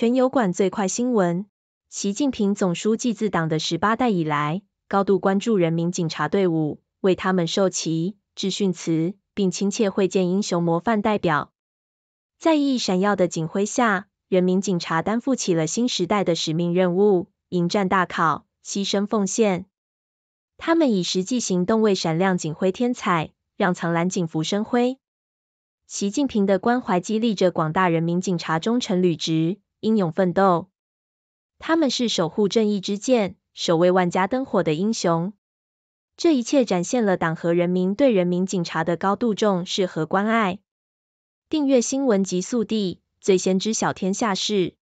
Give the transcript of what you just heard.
全油管最快新闻。习近平总书记自党的十八大以来，高度关注人民警察队伍，为他们授旗、致训词，并亲切会见英雄模范代表。在熠闪耀的警徽下，人民警察担负起了新时代的使命任务，迎战大考，牺牲奉献。他们以实际行动为闪亮警徽添彩，让藏蓝警服生辉。习近平的关怀激励着广大人民警察忠诚履职。英勇奋斗，他们是守护正义之剑、守卫万家灯火的英雄。这一切展现了党和人民对人民警察的高度重视和关爱。订阅新闻极速递，最先知晓天下事。